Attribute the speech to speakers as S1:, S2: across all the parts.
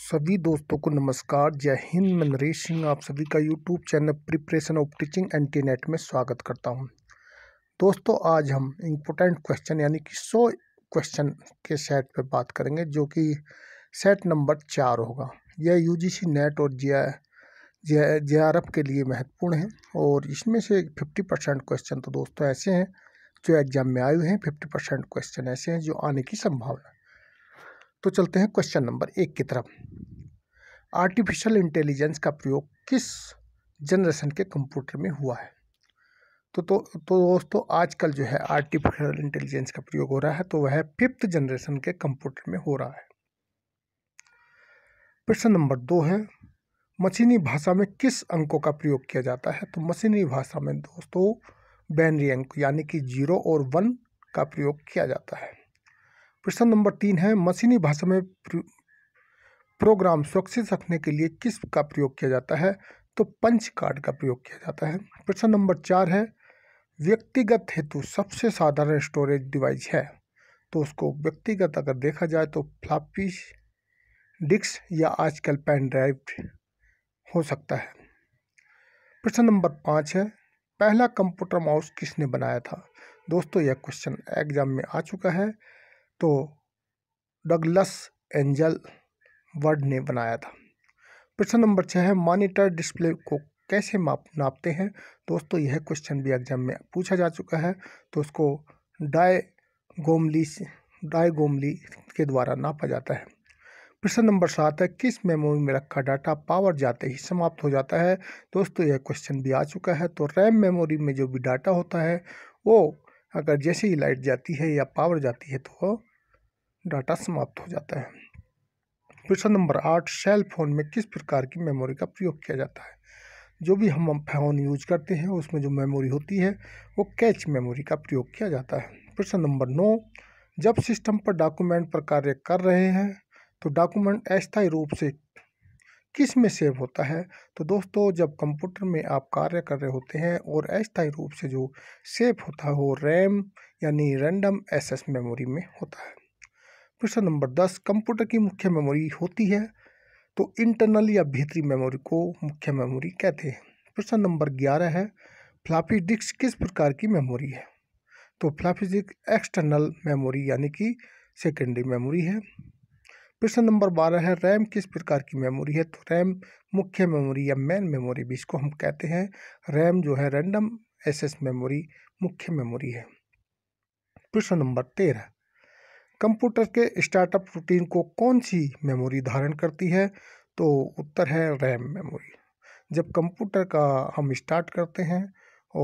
S1: सभी दोस्तों को नमस्कार जय हिंद मैं नरेश सिंह आप सभी का YouTube channel preparation of teaching and T NET में स्वागत करता हूं दोस्तों आज हम इम्पोर्टेंट क्वेश्चन यानी कि सौ क्वेश्चन के सेट पर बात करेंगे जो कि सेट नंबर चार होगा यह यूजीसी नेट और जे जे जे आर एफ के लिए महत्वपूर्ण है और इसमें से फिफ्टी परसेंट क्वेश्चन तो दोस्तों ऐसे हैं जो एग्जाम में आए हुए हैं फिफ्टी परसेंट क्वेश्चन ऐसे हैं जो आने की संभावना है तो चलते हैं क्वेश्चन नंबर एक की तरफ आर्टिफिशियल इंटेलिजेंस का प्रयोग किस जनरेशन के कंप्यूटर में हुआ है तो तो तो दोस्तों आजकल जो है आर्टिफिशियल इंटेलिजेंस का प्रयोग हो रहा है तो वह फिफ्थ जनरेशन के कंप्यूटर में हो रहा है प्रश्न नंबर दो है मशीनी भाषा में किस अंकों का प्रयोग किया जाता है तो मशीनी भाषा में दोस्तों बैनरी अंक यानी कि जीरो और वन का प्रयोग किया जाता है प्रश्न नंबर तीन है मशीनी भाषा में प्रोग्राम सुरक्षित रखने के लिए किस का प्रयोग किया जाता है तो पंच कार्ड का प्रयोग किया जाता है प्रश्न नंबर चार है व्यक्तिगत हेतु सबसे साधारण स्टोरेज डिवाइस है तो उसको व्यक्तिगत अगर देखा जाए तो फ्लापी डिस्क या आजकल पेन ड्राइव हो सकता है प्रश्न नंबर पाँच है पहला कंप्यूटर माउस किसने बनाया था दोस्तों यह क्वेश्चन एग्जाम में आ चुका है तो डगलस एंजल वर्ड ने बनाया था प्रश्न नंबर छः है मॉनिटर डिस्प्ले को कैसे माप नापते हैं दोस्तों यह क्वेश्चन भी एग्जाम में पूछा जा चुका है तो उसको डाय गोमली डाय गोमली के द्वारा नापा जाता है प्रश्न नंबर सात है किस मेमोरी में रखा डाटा पावर जाते ही समाप्त हो जाता है दोस्तों यह क्वेश्चन भी आ चुका है तो रैम मेमोरी में जो भी डाटा होता है वो अगर जैसे ही लाइट जाती है या पावर जाती है तो डाटा समाप्त हो जाता है प्रश्न नंबर आठ सेल फोन में किस प्रकार की मेमोरी का प्रयोग किया जाता है जो भी हम फोन यूज करते हैं उसमें जो मेमोरी होती है वो कैच मेमोरी का प्रयोग किया जाता है प्रश्न नंबर नौ जब सिस्टम पर डॉक्यूमेंट पर कार्य कर रहे हैं तो डॉक्यूमेंट अस्थायी रूप से किस में सेव होता है तो दोस्तों जब कंप्यूटर में आप कार्य कर रहे होते हैं और अस्थायी रूप से जो सेव होता है वो रैम यानी रैंडम एक्सेस मेमोरी में होता है प्रश्न नंबर दस कंप्यूटर की मुख्य मेमोरी होती है तो इंटरनल या भीतरी मेमोरी को मुख्य मेमोरी कहते हैं प्रश्न नंबर ग्यारह है फ्लापी डिस्क किस प्रकार की मेमोरी है तो फ्लापी डिस्क एक्सटर्नल मेमोरी यानी कि सेकेंडरी मेमोरी है प्रश्न नंबर बारह है रैम किस प्रकार की मेमोरी है तो रैम मुख्य मेमोरी या मेन मेमोरी भी इसको हम कहते हैं रैम जो है रैंडम एसएस मेमोरी मुख्य मेमोरी है प्रश्न नंबर तेरह कंप्यूटर के स्टार्टअप रूटीन को कौन सी मेमोरी धारण करती है तो उत्तर है रैम मेमोरी जब कंप्यूटर का हम स्टार्ट करते हैं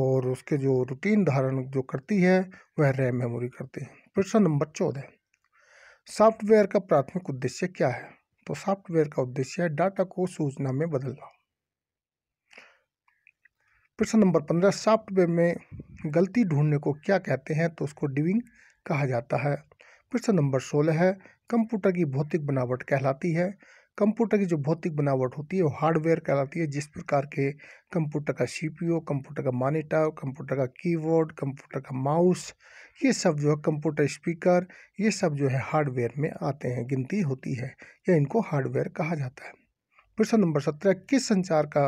S1: और उसके जो रूटीन धारण जो करती है वह रैम मेमोरी करती है प्रश्न नंबर चौदह सॉफ्टवेयर का प्राथमिक उद्देश्य क्या है तो सॉफ्टवेयर का उद्देश्य है डाटा को सूचना में बदलना प्रश्न नंबर पंद्रह सॉफ्टवेयर में गलती ढूंढने को क्या कहते हैं तो उसको डिविंग कहा जाता है प्रश्न नंबर सोलह है कंप्यूटर की भौतिक बनावट कहलाती है कंप्यूटर की जो भौतिक बनावट होती है वो हार्डवेयर कहलाती है जिस प्रकार के कंप्यूटर का सीपीयू कंप्यूटर का मॉनिटर कंप्यूटर का कीबोर्ड कंप्यूटर का माउस ये सब जो है कंप्यूटर स्पीकर ये सब जो है हार्डवेयर में आते हैं गिनती होती है या इनको हार्डवेयर कहा जाता है प्रश्न नंबर सत्रह किस संचार का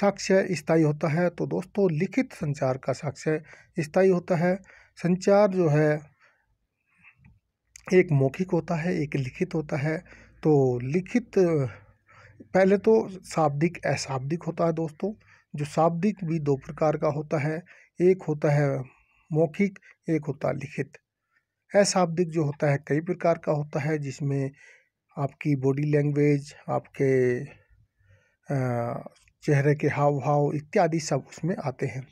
S1: साक्ष्य स्थायी होता है तो दोस्तों लिखित संचार का साक्ष्य स्थायी होता है संचार जो है एक मौखिक होता है एक लिखित होता है तो लिखित पहले तो शाब्दिक अशाब्दिक होता है दोस्तों जो शाब्दिक भी दो प्रकार का होता है एक होता है मौखिक एक होता है लिखित अशाब्दिक जो होता है कई प्रकार का होता है जिसमें आपकी बॉडी लैंग्वेज आपके चेहरे के हाव भाव इत्यादि सब उसमें आते हैं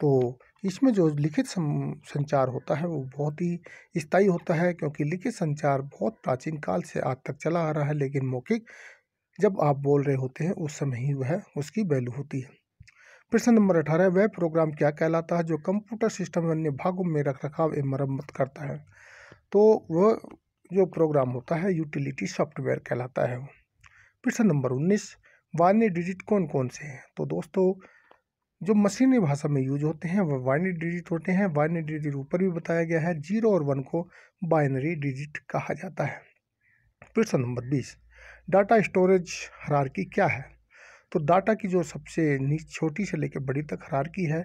S1: तो इसमें जो लिखित संचार होता है वो बहुत ही स्थायी होता है क्योंकि लिखित संचार बहुत प्राचीन काल से आज तक चला आ रहा है लेकिन मौखिक जब आप बोल रहे होते हैं उस समय ही वह उसकी वैल्यू होती है प्रश्न नंबर अठारह वह प्रोग्राम क्या कहलाता है जो कंप्यूटर सिस्टम अन्य भागों में रख रखाव एवं मरम्मत करता है तो वह जो प्रोग्राम होता है यूटिलिटी सॉफ्टवेयर कहलाता है प्रश्न नंबर उन्नीस वान्य डिजिट कौन कौन से हैं तो दोस्तों जो मशीनी भाषा में यूज होते हैं वह बाइनरी डिजिट होते हैं बाइनरी डिजिट ऊपर भी बताया गया है जीरो और वन को बाइनरी डिजिट कहा जाता है प्रश्न नंबर बीस डाटा स्टोरेज हरारकी क्या है तो डाटा की जो सबसे नीच छोटी से लेकर बड़ी तक हरारकी है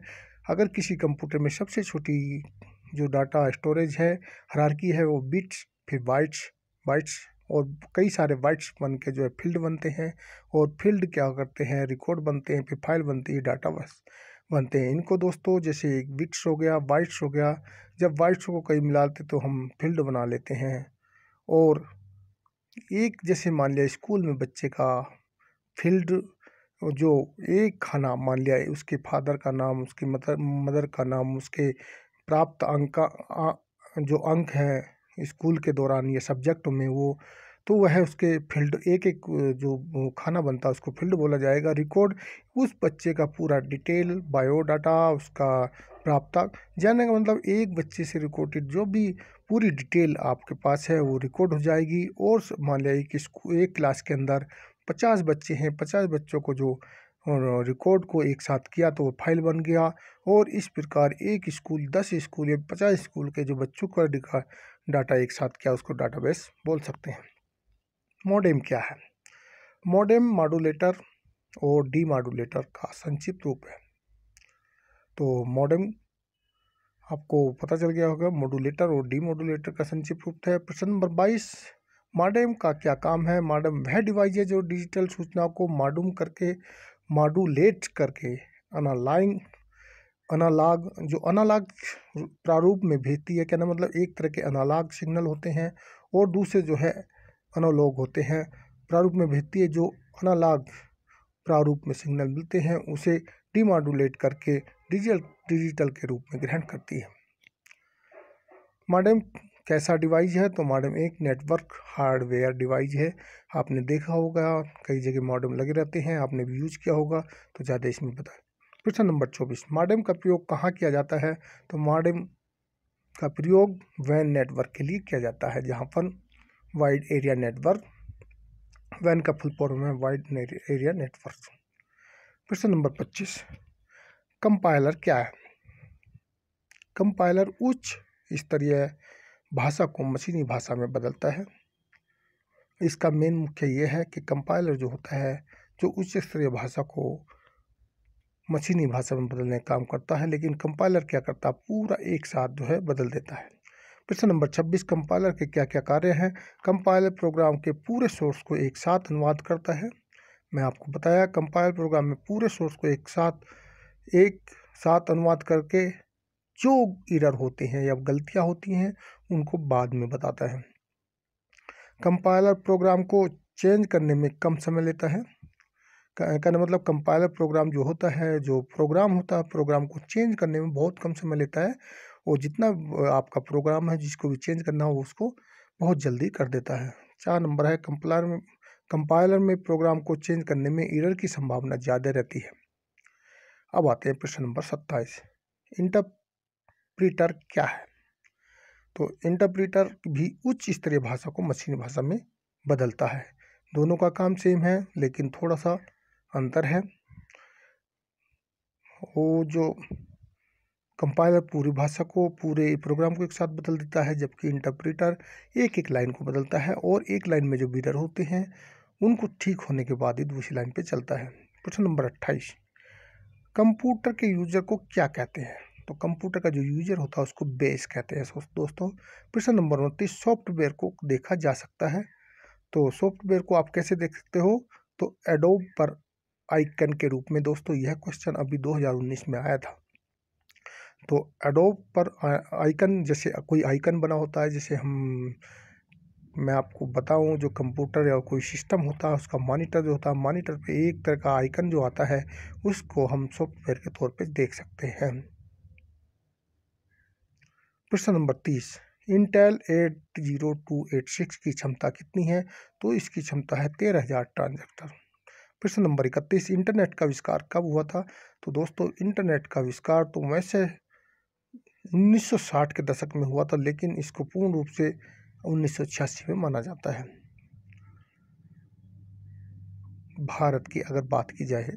S1: अगर किसी कंप्यूटर में सबसे छोटी जो डाटा स्टोरेज है हरारकी है वो बिट्स फिर बाइट्स बाइट्स और कई सारे वाइट्स बन के जो है फील्ड बनते हैं और फील्ड क्या करते हैं रिकॉर्ड बनते हैं फिर फाइल बनती है डाटा बस बनते हैं इनको दोस्तों जैसे विट्स हो गया वाइट्स हो गया जब वाइट्स को कई मिलाते तो हम फील्ड बना लेते हैं और एक जैसे मान लिया स्कूल में बच्चे का फील्ड जो एक खाना मान लिया उसके फादर का नाम उसकी मदर मदर का नाम उसके प्राप्त अंक का जो अंक हैं स्कूल के दौरान या सब्जेक्ट में वो तो वह उसके फील्ड एक एक जो खाना बनता है उसको फील्ड बोला जाएगा रिकॉर्ड उस बच्चे का पूरा डिटेल बायोडाटा उसका प्राप्ता जाने का मतलब एक बच्चे से रिकॉर्डेड जो भी पूरी डिटेल आपके पास है वो रिकॉर्ड हो जाएगी और मान लिया कि एक क्लास के अंदर पचास बच्चे हैं पचास बच्चों को जो रिकॉर्ड को एक साथ किया तो वो फाइल बन गया और इस प्रकार एक स्कूल दस स्कूल या पचास स्कूल के जो बच्चों का डाटा एक साथ किया उसको डाटाबेस बोल सकते हैं मॉडेम क्या है मॉडेम मॉडुलेटर और डी मॉडुलेटर का संक्षिप्त रूप है तो मॉडेम आपको पता चल गया होगा मॉडुलेटर और डी मॉडुलेटर का संक्षिप्त रूप है प्रश्न नंबर बाईस मॉडेम का क्या काम है मॉडेम वह डिवाइस है जो डिजिटल सूचना को मॉडूम करके मॉडुलेट करके अनालाइंग अनालाग जो अनालाग प्रारूप में भेजती है कहना मतलब एक तरह के अनालाग सिग्नल होते हैं और दूसरे जो है अनोलॉग होते हैं प्रारूप में भेजती है जो अनालाग प्रारूप में सिग्नल मिलते हैं उसे डिमॉडुलेट करके डिजिटल डिजिटल के रूप में ग्रहण करती है मॉडर्न कैसा डिवाइस है तो मॉडम एक नेटवर्क हार्डवेयर डिवाइस है आपने देखा होगा कई जगह मॉडम लगे रहते हैं आपने भी यूज किया होगा तो ज़्यादा इसमें पता प्रश्न नंबर चौबीस मॉडम का प्रयोग कहाँ किया जाता है तो मॉडम का प्रयोग वैन नेटवर्क के लिए किया जाता है जहाँ पर वाइड एरिया नेटवर्क वैन का फुल फॉर्म है वाइड एरिया नेटवर्क प्रश्न नंबर पच्चीस कंपाइलर क्या है कंपाइलर उच्च स्तरीय भाषा को मशीनी भाषा में बदलता है इसका मेन मुख्य यह है कि कंपाइलर जो होता है जो उच्च स्तरीय भाषा को मशीनी भाषा में बदलने का काम करता है लेकिन कंपाइलर क्या करता है पूरा एक साथ जो है बदल देता है प्रश्न नंबर 26 कंपाइलर के क्या क्या कार्य हैं कंपाइलर प्रोग्राम के पूरे सोर्स को एक साथ अनुवाद करता है मैं आपको बताया कंपाइलर प्रोग्राम में पूरे सोर्स को एक साथ एक साथ अनुवाद करके जो इरर होते हैं या गलतियाँ होती हैं उनको बाद में बताता है कंपाइलर प्रोग्राम को चेंज करने में कम समय लेता है कहने मतलब कंपाइलर प्रोग्राम जो होता है जो प्रोग्राम होता है प्रोग्राम को चेंज करने में बहुत कम समय लेता है वो जितना आपका प्रोग्राम है जिसको भी चेंज करना हो उसको बहुत जल्दी कर देता है चार नंबर है कंपाइलर में कंपाइलर में प्रोग्राम को चेंज करने में इरर की संभावना ज़्यादा रहती है अब आते हैं प्रश्न नंबर सत्ताईस इंटर इंटरप्रिटर क्या है तो इंटरप्रीटर भी उच्च स्तरीय भाषा को मशीनी भाषा में बदलता है दोनों का काम सेम है लेकिन थोड़ा सा अंतर है वो जो कंपाइलर पूरी भाषा को पूरे प्रोग्राम को एक साथ बदल देता है जबकि इंटरप्रेटर एक एक लाइन को बदलता है और एक लाइन में जो बीडर होते हैं उनको ठीक होने के बाद ही दूसरी लाइन पे चलता है प्रश्न नंबर अट्ठाईस कंप्यूटर के यूजर को क्या कहते हैं तो कंप्यूटर का जो यूजर होता है उसको बेस कहते हैं दोस्तों प्रश्न नंबर उनतीस सॉफ्टवेयर को देखा जा सकता है तो सॉफ्टवेयर को आप कैसे देख सकते हो तो एडोब पर आइकन के रूप में दोस्तों यह क्वेश्चन अभी 2019 में आया था तो एडोब पर आइकन जैसे कोई आइकन बना होता है जैसे हम मैं आपको बताऊं जो कंप्यूटर या कोई सिस्टम होता है उसका मॉनिटर जो होता है मॉनिटर पे एक तरह का आइकन जो आता है उसको हम सॉफ्टवेयर के तौर पे देख सकते हैं प्रश्न नंबर तीस Intel eight zero two eight six की क्षमता कितनी है तो इसकी क्षमता है तेरह हज़ार ट्रांजेक्टर प्रश्न नंबर इकतीस इंटरनेट का आविष्कार कब हुआ था तो दोस्तों इंटरनेट का आविष्कार तो वैसे 1960 के दशक में हुआ था लेकिन इसको पूर्ण रूप से उन्नीस में माना जाता है भारत की अगर बात की जाए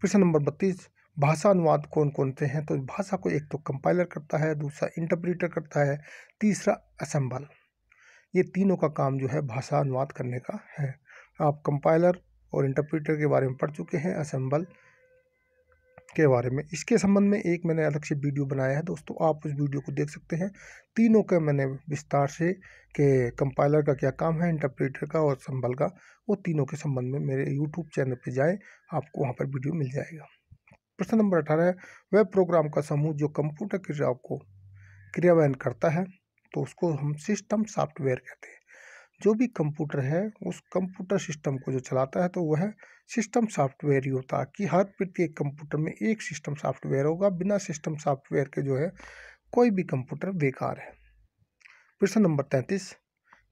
S1: प्रश्न नंबर बत्तीस भाषा अनुवाद कौन कौन से हैं तो भाषा को एक तो कंपाइलर करता है दूसरा इंटरप्रेटर करता है तीसरा असम्बल ये तीनों का काम जो है भाषा अनुवाद करने का है आप कंपाइलर और इंटरप्रेटर के बारे में पढ़ चुके हैं असम्बल के बारे में इसके संबंध में एक मैंने अलग से वीडियो बनाया है दोस्तों आप उस वीडियो को देख सकते हैं तीनों का मैंने विस्तार से कि कंपाइलर का क्या काम है इंटरप्रेटर का और संभल का वो तीनों के संबंध में मेरे यूट्यूब चैनल पे जाएं आपको वहाँ पर वीडियो मिल जाएगा प्रश्न नंबर अठारह वह प्रोग्राम का समूह जो कंप्यूटर क्रियाओं को क्रियान्वयन करता है तो उसको हम सिस्टम सॉफ्टवेयर कहते हैं जो भी कंप्यूटर है उस कंप्यूटर सिस्टम को जो चलाता है तो वह सिस्टम सॉफ्टवेयर ही होता है कि हर प्रत्येक कंप्यूटर में एक सिस्टम सॉफ्टवेयर होगा बिना सिस्टम सॉफ्टवेयर के जो है कोई भी कंप्यूटर बेकार है प्रश्न नंबर तैंतीस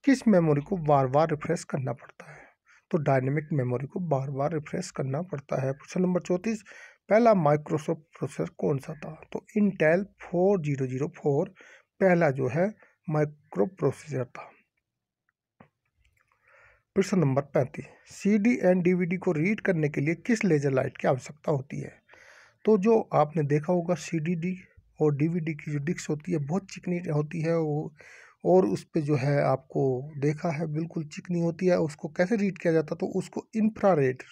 S1: किस मेमोरी को बार बार रिफ्रेश करना पड़ता है तो डायनेमिक मेमोरी को बार बार रिफ्रेश करना पड़ता है प्रश्न नंबर चौंतीस पहला माइक्रोसॉफ्ट प्रोसेसर कौन सा था तो Intel four zero zero four पहला जो है माइक्रो प्रोसेसर था प्रश्न नंबर पैंतीस सी डी एंड डीवीडी को रीड करने के लिए किस लेजर लाइट की आवश्यकता होती है तो जो आपने देखा होगा सी डी डी और डीवीडी की जो डिस्क होती है बहुत चिकनी होती है वो और उस पर जो है आपको देखा है बिल्कुल चिकनी होती है उसको कैसे रीड किया जाता तो उसको रेड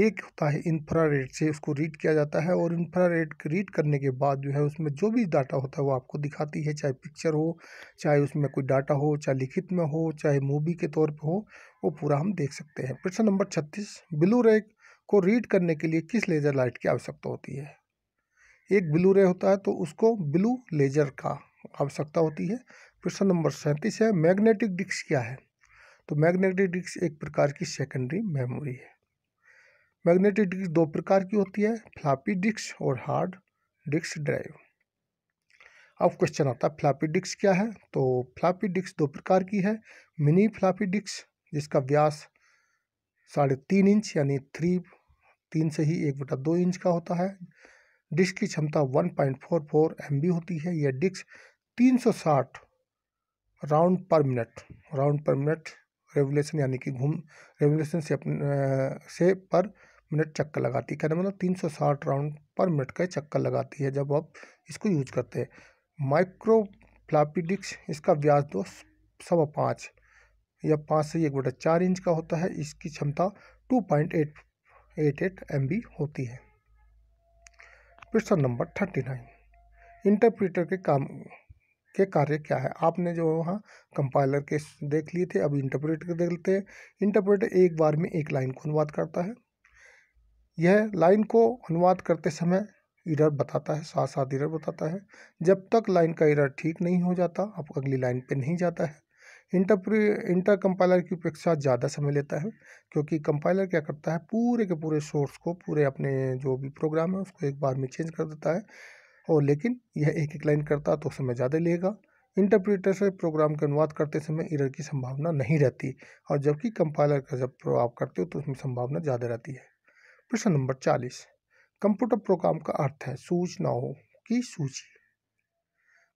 S1: एक होता है इंफ्रारेड से उसको रीड किया जाता है और इंफ्रारेड रीड करने के बाद जो है उसमें जो भी डाटा होता है वो आपको दिखाती है चाहे पिक्चर हो चाहे उसमें कोई डाटा हो चाहे लिखित में हो चाहे मूवी के तौर पर हो वो पूरा हम देख सकते हैं प्रश्न नंबर छत्तीस ब्लू रे को रीड करने के लिए किस लेज़र लाइट की आवश्यकता होती है एक ब्लू रे होता है तो उसको ब्लू लेजर का आवश्यकता होती है प्रश्न नंबर सैंतीस है मैग्नेटिक डिस्क क्या है तो मैग्नेटिक डिस्क एक प्रकार की सेकेंडरी मेमोरी है मैग्नेटिक डिस्क दो प्रकार की होती है फ्लापी डिस्क और हार्ड डिस्क ड्राइव अब क्वेश्चन आता है फ्लापी डिस्क क्या है तो फ्लापी डिस्क दो प्रकार की है मिनी फ्लापी डिस्क जिसका व्यास साढ़े तीन इंच यानी थ्री तीन से ही एक बटा दो इंच का होता है डिस्क की क्षमता one point four four M होती है यह डिस्क तीन सौ साठ round per minute round per minute revolution यानी कि घूम रेवोल्यूशन से अपने से पर मिनट चक्कर लगाती है कहने मतलब तीन सौ साठ राउंड पर मिनट का चक्कर लगाती है जब आप इसको यूज करते हैं माइक्रो फ्लापी डिक्स इसका ब्याज दो सवा पाँच या पाँच से एक बटा चार इंच का होता है इसकी क्षमता two point eight eight eight M B होती है प्रश्न नंबर थर्टी नाइन इंटरप्रेटर के काम के कार्य क्या है आपने जो वहाँ कंपाइलर के देख लिए थे अब इंटरप्रेटर के देख लेते हैं इंटरप्रेटर एक बार में एक लाइन को अनुवाद करता है यह लाइन को अनुवाद करते समय इरर बताता है साथ साथ इरर बताता है जब तक लाइन का इरर ठीक नहीं हो जाता आप अगली लाइन पे नहीं जाता है इंटर इंटर कंपाइलर की अपेक्षा ज़्यादा समय लेता है क्योंकि कंपाइलर क्या करता है पूरे के पूरे सोर्स को पूरे अपने जो भी प्रोग्राम है उसको एक बार में चेंज कर देता है और लेकिन यह एक एक लाइन करता तो समय ज़्यादा लेगा इंटरप्रेटर से प्रोग्राम के अनुवाद करते समय इरर की संभावना नहीं रहती और जबकि कंपाइलर का जब आप करते हो तो उसमें संभावना ज़्यादा रहती है प्रश्न नंबर चालीस कंप्यूटर प्रोग्राम का अर्थ है सूचनाओं की सूची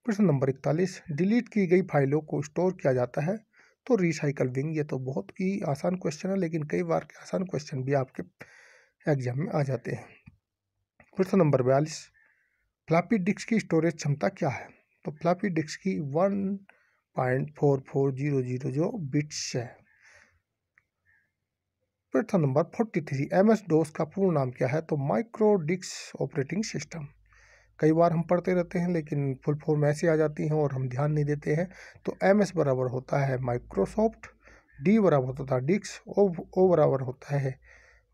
S1: प्रश्न नंबर इकतालीस डिलीट की गई फाइलों को स्टोर किया जाता है तो रिसाइकल विंग ये तो बहुत ही आसान क्वेश्चन है लेकिन कई बार के आसान क्वेश्चन भी आपके एग्जाम में आ जाते हैं प्रश्न नंबर बयालीस फ्लापी डिक्स की स्टोरेज क्षमता क्या है तो फ्लापी डिक्स की one point four four zero zero जो बिट्स है प्रश्न नंबर forty three M S DOS का पूर्ण नाम क्या है तो माइक्रो डिक्स ऑपरेटिंग सिस्टम कई बार हम पढ़ते रहते हैं लेकिन फुल फॉर्म ऐसे आ जाती हैं और हम ध्यान नहीं देते हैं तो एम एस बराबर होता है माइक्रोसॉफ्ट डी बराबर होता था डिक्स ओ ओ बराबर होता है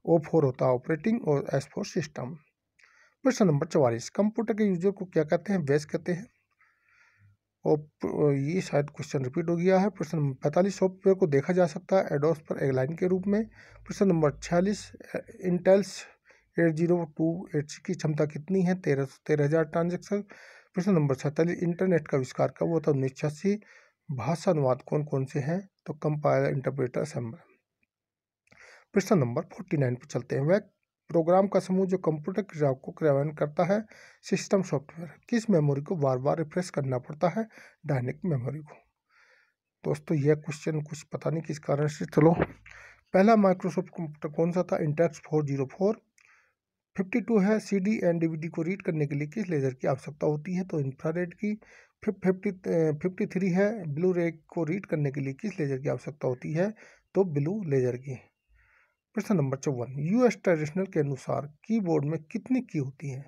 S1: ओ फोर होता है ऑपरेटिंग और एस फोर सिस्टम प्रश्न नंबर चवालीस कंप्यूटर के यूजर को क्या कहते हैं बेस कहते हैं और ये शायद क्वेश्चन रिपीट हो गया है प्रश्न नंबर पैंतालीस सॉफ्टवेयर को देखा जा सकता है एडोस पर एगलाइन के रूप में प्रश्न नंबर छियालीस Intel's eight zero two eight की क्षमता कितनी है तेरह सौ तेरह हज़ार ट्रांजेक्शन प्रश्न नंबर सैंतालीस इंटरनेट का आविष्कार कब हुआ था उन्नीस छियासी भाषा अनुवाद कौन कौन से हैं तो कंपायर इंटरप्रेटर असेंबलर प्रश्न नंबर फोर्टी नाइन पर चलते हैं वह प्रोग्राम का समूह जो कंप्यूटर की को क्रियान्वयन करता है सिस्टम सॉफ्टवेयर किस मेमोरी को बार बार रिफ्रेश करना पड़ता है डायनिक मेमोरी को दोस्तों यह क्वेश्चन कुछ पता नहीं किस कारण से चलो पहला माइक्रोसॉफ्ट कंप्यूटर कौन सा था इंटेक्स four zero four fifty two है C D and D D को रीड करने के लिए किस लेज़र की आवश्यकता होती है तो इंफ्रारेड की फिफ्टी फिफ्टी थ्री है ब्लू रे को रीड करने के लिए किस लेज़र की आवश्यकता होती है तो ब्लू लेज़र की प्रश्न नंबर चौवन यूएस ट्रेडिशनल के अनुसार कीबोर्ड में कितनी की होती हैं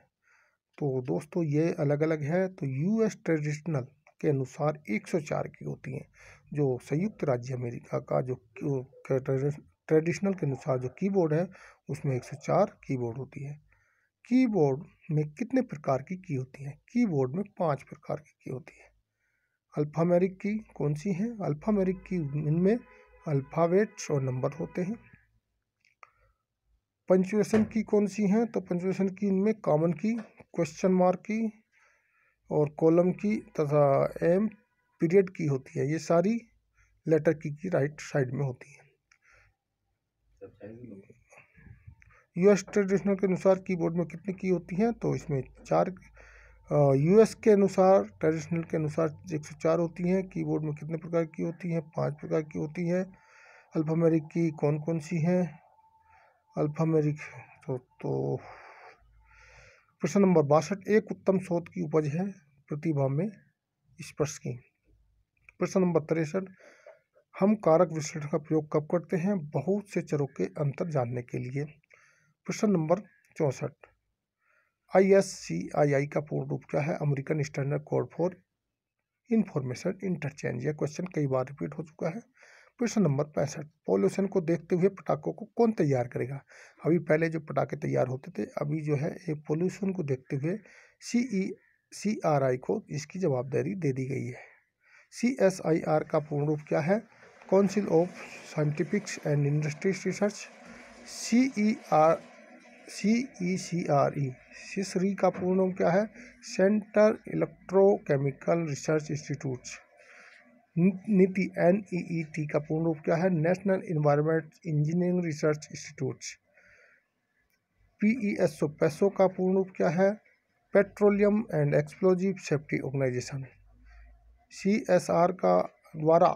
S1: तो दोस्तों ये अलग अलग है तो यूएस ट्रेडिशनल के अनुसार 104 की होती हैं जो संयुक्त राज्य अमेरिका का जो ट्रेडिशनल के अनुसार जो कीबोर्ड है उसमें 104 कीबोर्ड होती है कीबोर्ड में कितने प्रकार की की होती हैं कीबोर्ड में पांच प्रकार की की होती है अल्फ़ामेरिक की कौन सी हैं अल्फ़ामेरिक की इनमें अल्फ़ावेट्स और नंबर होते हैं पंचुएशन की कौन सी हैं तो पंचुएशन की इनमें कॉमन की क्वेश्चन मार्क की और कॉलम की तथा एम पीरियड की होती है ये सारी लेटर की की राइट साइड में होती है यूएस ट्रेडिशनल के अनुसार कीबोर्ड में कितनी की होती हैं तो इसमें चार यूएस के अनुसार ट्रेडिशनल के अनुसार एक सौ चार होती हैं कीबोर्ड में कितने प्रकार की होती हैं पांच प्रकार की होती हैं अल्फामेरिक की कौन कौन सी हैं अल्फामेरिक तो, तो प्रश्न नंबर बासठ एक उत्तम शोध की उपज है प्रतिभा में स्पर्श की प्रश्न नंबर तिरसठ हम कारक विश्लेषण का प्रयोग कब करते हैं बहुत से चरों के अंतर जानने के लिए प्रश्न नंबर चौंसठ आई आई एस सी आई का पूर्ण रूप क्या है American standard code for information interchange यह क्वेश्चन कई बार रिपीट हो चुका है प्रश्न नंबर पैंसठ पॉल्यूशन को देखते हुए पटाखों को कौन तैयार करेगा अभी पहले जो पटाखे तैयार होते थे अभी जो है ये पॉल्यूशन को देखते हुए सी ई सी आर आई को इसकी जवाबदारी दे दी गई है सी एस आई आर का पूर्ण रूप क्या है council of scientifics and industries research C E R C E C R E C C का पूर्ण रूप क्या है सेंटर इलेक्ट्रोकेमिकल रिसर्च इंस्टीट्यूट्स नीति एन ई टी का पूर्ण रूप क्या है national environment engineering research institute P E S O PESO का पूर्ण रूप क्या है petroleum and explosive safety organisation C S R का द्वारा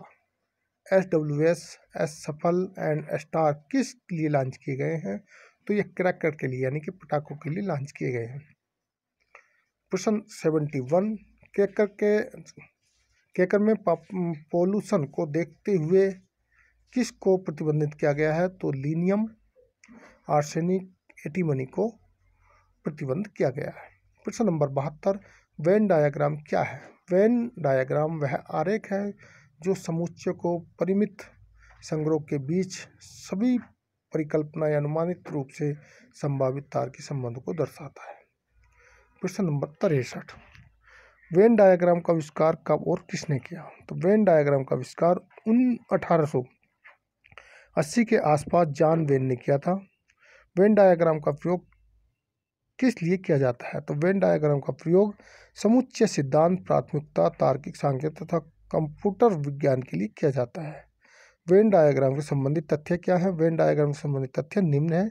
S1: एस डब्ल्यू एस एस सफल एंड स्टार किस लिए लॉन्च किए गए हैं तो ये क्रैकर के लिए यानी कि पटाखों के लिए लॉन्च किए गए हैं प्रश्न सेवेंटी वन क्रैकर के केकर में पॉल्यूशन को देखते हुए किस को प्रतिबंधित किया गया है तो लीनियम आर्सेनिक एटीमनी को प्रतिबंध किया गया है प्रश्न नंबर बहत्तर वेन डायाग्राम क्या है वेन डायाग्राम वह आरेख है जो समुच्चय को परिमित संग्रह के बीच सभी परिकल्पना या अनुमानित रूप से संभावित तार के संबंध को दर्शाता है प्रश्न नंबर तिरसठ वेन डायग्राम का आविष्कार कब और किसने किया तो वेन डायग्राम का आविष्कार उन अठारह अस्सी के आसपास जान वेन ने किया था वेन डायग्राम का प्रयोग किस लिए किया जाता है तो वेन डायग्राम का प्रयोग समुच्चय सिद्धांत प्राथमिकता तार्किक सांख्य तथा कंप्यूटर विज्ञान के लिए किया जाता है वेन डायग्राम के संबंधित तथ्य क्या है वेन डायग्राम से संबंधित तथ्य निम्न है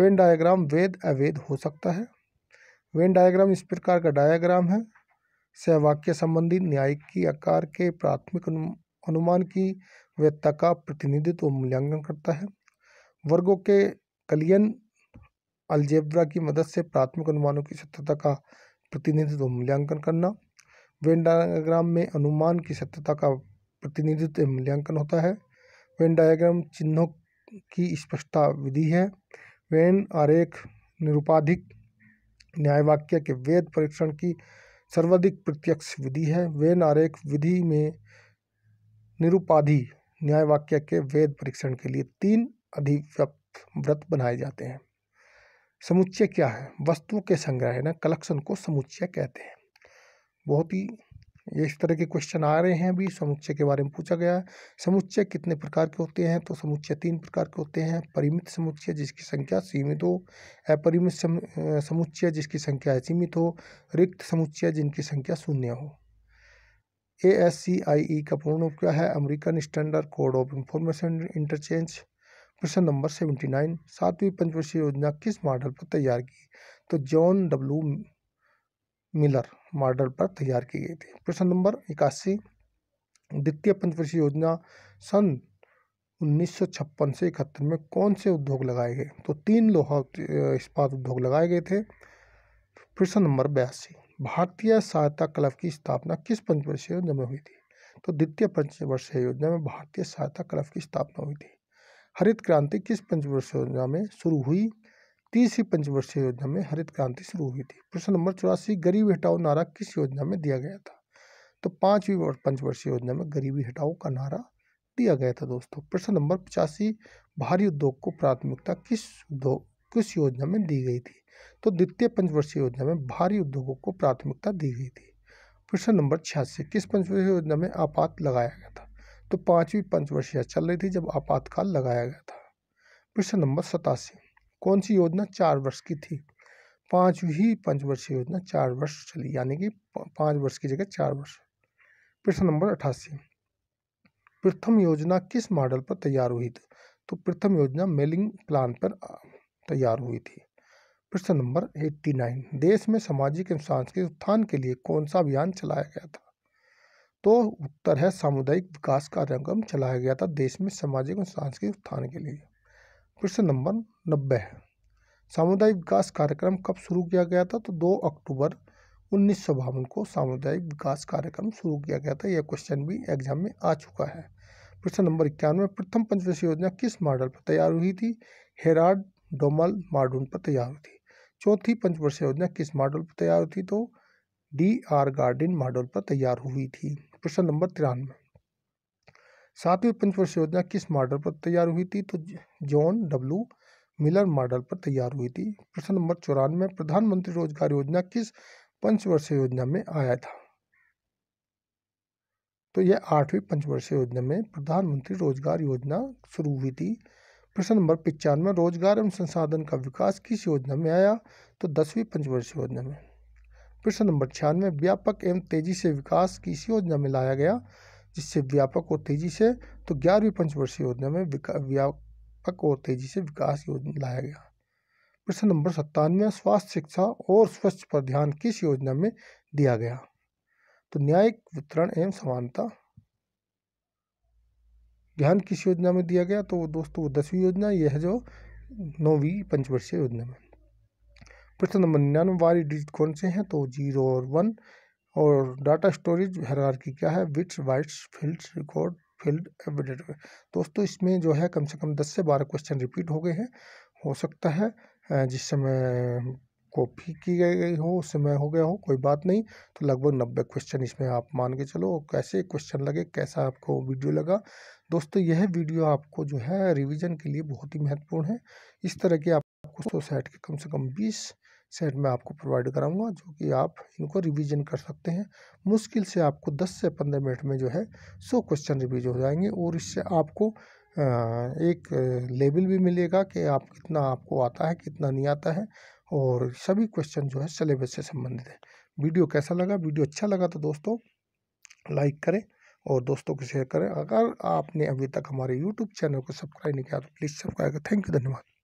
S1: वेन डायग्राम वेद अवेद हो सकता है वेन डायग्राम इस प्रकार का डायग्राम है सहवाक्य संबंधी न्याय न्यायिक की आकार के प्राथमिक अनुमान की व्यक्ता का प्रतिनिधित्व तो मूल्यांकन करता है वर्गों के कलियन अलजेब्रा की मदद से प्राथमिक अनुमानों की सत्यता का प्रतिनिधित्व तो मूल्यांकन करना वेन में अनुमान की सत्यता का प्रतिनिधित्व मूल्यांकन होता है वेन डायग्राम चिन्हों की स्पष्टता विधि है वेन आरेख निरुपाधिक न्यायवाक्य के वेद परीक्षण की सर्वाधिक प्रत्यक्ष विधि है वेन आरेख विधि में निरुपाधि न्याय वाक्य के वेद परीक्षण के लिए तीन अधिव्यक्त व्रत बनाए जाते हैं समुच्चय क्या है वस्तु के संग्रह ना कलेक्शन को समुच्चय कहते हैं बहुत ही ये इस तरह के क्वेश्चन आ रहे हैं अभी समुच्चय के बारे में पूछा गया है समुच्चय कितने प्रकार के होते हैं तो समुच्चय तीन प्रकार के होते हैं परिमित समुच्चय जिसकी संख्या सीमित हो अपरिमित समुच्चय जिसकी संख्या असीमित हो रिक्त समुच्चय जिनकी संख्या शून्य हो ए एस सी आई ई का पूर्ण रूप क्या है American standard code of information interchange प्रश्न नंबर सेवेंटी नाइन सातवीं पंचवर्षीय योजना किस मॉडल पर तैयार की तो जॉन डब्ल्यू मिलर मॉडल पर तैयार की गई थी प्रश्न नंबर इक्यासी द्वितीय पंचवर्षीय योजना सन 1956 से इकहत्तर में कौन से उद्योग लगाए गए तो तीन लोहा इस्पात उद्योग लगाए गए थे प्रश्न नंबर बयासी भारतीय सहायता क्लब की स्थापना किस पंचवर्षीय योजना में हुई थी तो द्वितीय पंचवर्षीय योजना में भारतीय सहायता क्लब की स्थापना हुई थी हरित क्रांति किस पंचवर्षीय योजना में शुरू हुई तीसरी पंचवर्षीय योजना में हरित क्रांति शुरू हुई थी प्रश्न नंबर चौरासी गरीबी हटाओ नारा किस योजना में दिया गया था तो पांचवी पंचवर्षीय योजना में गरीबी हटाओ का नारा दिया गया था दोस्तों प्रश्न नंबर पचासी भारी उद्योग को प्राथमिकता किस उद्योग किस योजना में दी गई थी तो द्वितीय पंचवर्षीय योजना में भारी उद्योगों को प्राथमिकता दी गई थी प्रश्न नंबर छियासी किस पंचवर्षीय योजना में आपात लगाया गया था तो पांचवी पंचवर्षीय चल रही थी जब आपातकाल लगाया गया था प्रश्न नंबर सतासी कौन सी योजना चार वर्ष की थी पाँचवीं पंचवर्षीय योजना चार वर्ष चली यानी कि पाँच वर्ष की जगह चार वर्ष प्रश्न नंबर अठासी प्रथम योजना किस मॉडल पर तैयार हुई थी तो प्रथम योजना मेलिंग प्लान पर तैयार हुई थी प्रश्न नंबर एट्टी नाइन देश में सामाजिक एवं सांस्कृतिक उत्थान के लिए कौन सा अभियान चलाया गया था तो उत्तर है सामुदायिक विकास कार्यक्रम चलाया गया था देश में सामाजिक एवं सांस्कृतिक उत्थान के लिए प्रश्न नंबर नब्बे है सामुदायिक विकास कार्यक्रम कब शुरू किया गया था तो दो अक्टूबर उन्नीस को सामुदायिक विकास कार्यक्रम शुरू किया गया था यह क्वेश्चन भी एग्जाम में आ चुका है प्रश्न नंबर इक्यानवे प्रथम पंचवर्षीय योजना किस मॉडल पर तैयार हुई थी हेराड डोमल मार्डून पर तैयार हुई थी चौथी पंचवर्षीय योजना किस मॉडल पर तैयार हुई थी तो डी आर गार्डिन मॉडल पर तैयार हुई थी प्रश्न नंबर तिरानवे सातवीं पंचवर्ष योजना किस मॉडल पर तैयार हुई थी तो जॉन डब्ल्यू मिलर मॉडल पर तैयार हुई थी प्रश्न नंबर चौरानवे प्रधानमंत्री रोजगार योजना किस पंचवर्षीय योजना में आया था तो यह आठवीं पंचवर्षीय योजना में प्रधानमंत्री रोजगार योजना शुरू हुई थी प्रश्न नंबर पिचानवे रोजगार एवं संसाधन का विकास किस योजना में आया तो दसवीं पंचवर्षीय योजना में प्रश्न नंबर छियानवे व्यापक एवं तेजी से विकास किस योजना में लाया गया जिससे व्यापक और तेजी से तो ग्यारहवीं पंचवर्षीय योजना में व्यापक और तेजी से विकास योजना लाया गया प्रश्न नंबर सत्तानवे स्वास्थ्य शिक्षा और स्वच्छ पर ध्यान किस योजना में दिया गया तो न्यायिक वितरण एवं समानता ध्यान किस योजना में दिया गया तो वो दोस्तों वो दसवीं योजना यह है जो नौवीं पंचवर्षीय योजना में प्रश्न नंबर निन्यानवे वाली डिजिट कौन से हैं तो जीरो और वन और डाटा स्टोरेज हरार की क्या है bits bytes field record field embedded दोस्तों इसमें जो है कम से कम दस से बारह क्वेश्चन रिपीट हो गए हैं हो सकता है जिस समय कॉपी की गई हो उस समय हो गया हो कोई बात नहीं तो लगभग नब्बे क्वेश्चन इसमें आप मान के चलो कैसे क्वेश्चन लगे कैसा आपको वीडियो लगा दोस्तों यह वीडियो आपको जो है रिवीजन के लिए बहुत ही महत्वपूर्ण है इस तरह के आपको सेट के कम से कम बीस सेट मैं आपको प्रोवाइड कराऊंगा जो कि आप इनको रिवीजन कर सकते हैं मुश्किल से आपको 10 से 15 मिनट में जो है 100 क्वेश्चन रिवीज हो जाएंगे और इससे आपको एक लेवल भी मिलेगा कि आप कितना आपको आता है कितना नहीं आता है और सभी क्वेश्चन जो है सिलेबस से संबंधित है वीडियो कैसा लगा वीडियो अच्छा लगा तो दोस्तों लाइक करें और दोस्तों को शेयर करें अगर आपने अभी तक हमारे यूट्यूब चैनल को सब्सक्राइब नहीं किया तो प्लीज़ सब्सक्राइब करें थैंक यू धन्यवाद